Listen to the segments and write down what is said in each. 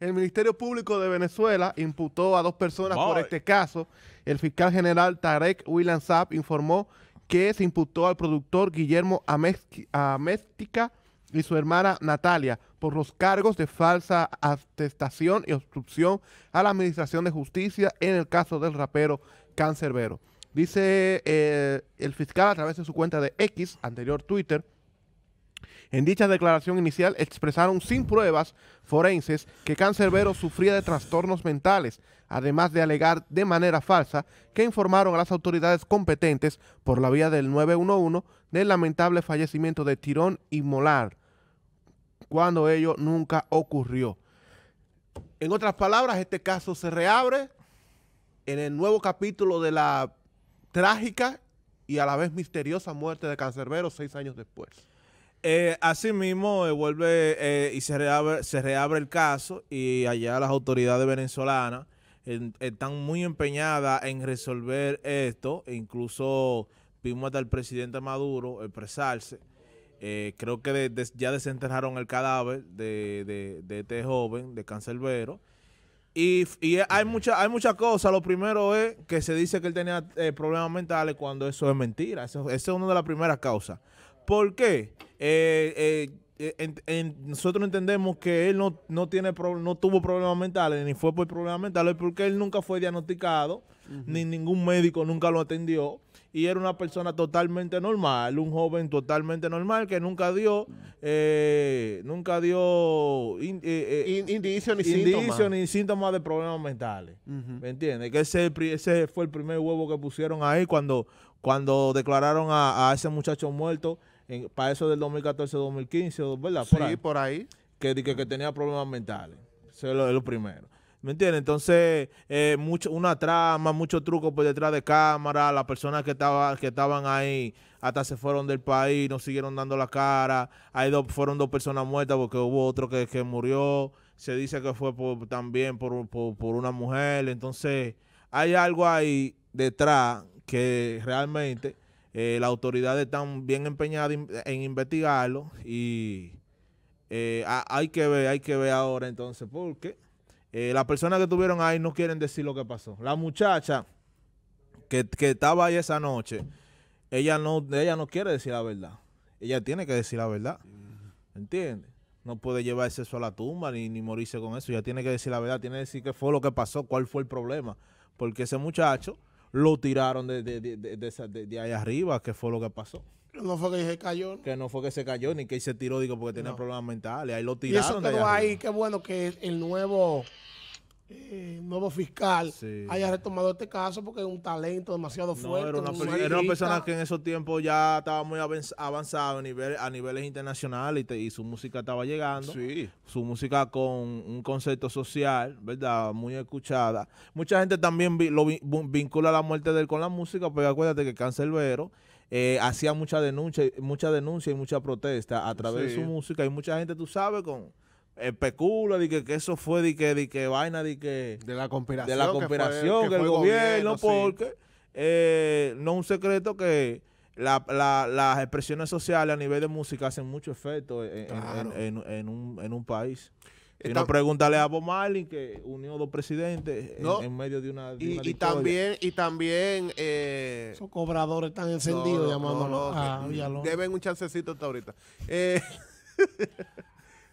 El Ministerio Público de Venezuela imputó a dos personas por este caso. El fiscal general Tarek William Saab informó que se imputó al productor Guillermo Améstica y su hermana Natalia por los cargos de falsa atestación y obstrucción a la Administración de Justicia en el caso del rapero Cancerbero. Dice eh, el fiscal a través de su cuenta de X, anterior Twitter, en dicha declaración inicial expresaron sin pruebas forenses que Cancerbero sufría de trastornos mentales, además de alegar de manera falsa que informaron a las autoridades competentes por la vía del 911 del lamentable fallecimiento de Tirón y Molar, cuando ello nunca ocurrió. En otras palabras, este caso se reabre en el nuevo capítulo de la trágica y a la vez misteriosa muerte de Cancerbero seis años después. Eh, asimismo, eh, vuelve eh, y se reabre, se el caso y allá las autoridades venezolanas están muy empeñadas en resolver esto. incluso vimos hasta el presidente Maduro expresarse. creo que ya desenterraron el cadáver de, este joven, de Cancelbero. Y, hay muchas hay muchas cosas. Lo primero es que se dice que él tenía problemas mentales cuando eso es mentira. Esa es una de las primeras causas. ¿Por qué? Eh, eh, eh, nosotros entendemos que él no, tiene no tuvo problemas mentales, ni fue por problemas mentales, porque él nunca fue diagnosticado, ni ningún médico nunca lo atendió y era una persona totalmente normal, un joven totalmente normal que nunca dio, eh, nunca dio indicios ni síntomas de problemas mentales. ¿Me entiendes? Que ese, ese fue el primer huevo que pusieron ahí cuando, cuando declararon a ese muchacho muerto para eso del 2014-2015, ¿verdad? Por sí, por ahí. Que, que, tenía problemas mentales. Eso es lo, primero. ¿Me entiendes? Entonces, eh, mucho, una trama, muchos trucos por detrás de cámara, las personas que, estaba, que estaban ahí hasta se fueron del país, no siguieron dando la cara, hay dos, fueron dos personas muertas porque hubo otro que, murió, se dice que fue también por una mujer, entonces hay algo ahí detrás que realmente eh, las autoridades están bien empeñadas en investigarlo y eh, hay que ver, hay que ver ahora entonces, porque eh, las personas que estuvieron ahí no quieren decir lo que pasó. La muchacha que, estaba ahí esa noche, ella no, ella no quiere decir la verdad. Ella tiene que decir la verdad. ¿Entiendes? No puede llevarse eso a la tumba ni, ni morirse con eso. Ella tiene que decir la verdad, tiene que decir qué fue lo que pasó, cuál fue el problema. Porque ese muchacho lo tiraron de, de, de, ahí arriba, que fue lo que pasó. No fue que se cayó. Que no fue que se cayó, ni que se tiró, digo, porque tenía problemas mentales. Ahí lo tiraron. eso ahí, qué bueno que el nuevo eh, nuevo fiscal haya retomado este caso porque es un talento demasiado fuerte. era, una, persona que en esos tiempos ya estaba muy avanzado a, nivel, a niveles internacionales y, su música estaba llegando. Sí. Su música con un concepto social, ¿verdad? Muy escuchada. Mucha gente también lo vincula la muerte de él con la música, porque acuérdate que Cancelbero eh, hacía mucha denuncia, mucha denuncia y mucha protesta a través de su música y mucha gente, tú sabes, con especula de que, eso fue de que, de que vaina de que de la conspiración de la conspiración que del gobierno, porque eh, no un secreto que la, las expresiones sociales a nivel de música hacen mucho efecto en, en, un, en un país. Y no pregúntale a Bob Marley que unió dos presidentes en, medio de una, y, también y también eh, esos cobradores están encendidos llamándolo llamándolos ah, deben un chancecito hasta ahorita eh,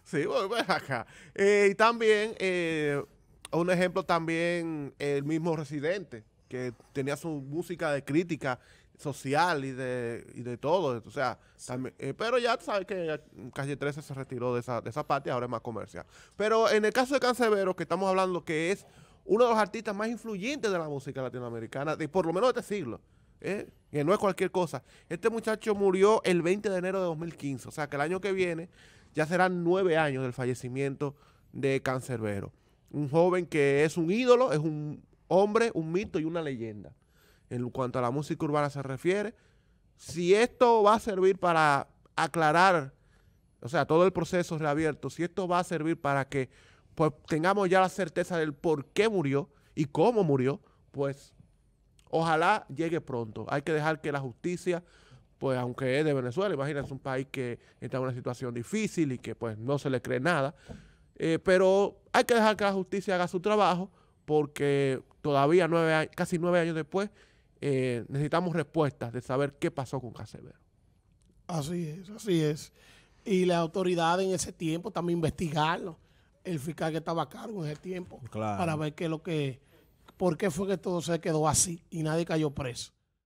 Sí, bueno, eh, acá. y también, eh, un ejemplo también, el mismo residente, que tenía su música de crítica social y de, y de todo. O sea, eh, pero ya sabes que Calle 13 se retiró de esa, de esa parte y ahora es más comercial. Pero en el caso de Cansevero, que estamos hablando que es uno de los artistas más influyentes de la música latinoamericana, de por lo menos de este siglo, que no es cualquier cosa. Este muchacho murió el 20 de enero de 2015, o sea que el año que viene ya serán nueve años del fallecimiento de Cancerbero. Un joven que es un ídolo, es un hombre, un mito y una leyenda. En cuanto a la música urbana se refiere, si esto va a servir para aclarar, o sea, todo el proceso reabierto, si esto va a servir para que pues, tengamos ya la certeza del por qué murió y cómo murió, pues ojalá llegue pronto. Hay que dejar que la justicia pues aunque es de Venezuela, imagínense un país que está en una situación difícil y que pues no se le cree nada, eh, pero hay que dejar que la justicia haga su trabajo porque todavía nueve, casi nueve años después eh, necesitamos respuestas de saber qué pasó con Casevero. Así es, así es. Y la autoridad en ese tiempo también investigarlo, el fiscal que estaba a cargo en ese tiempo, para ver qué lo que, por qué fue que todo se quedó así y nadie cayó preso.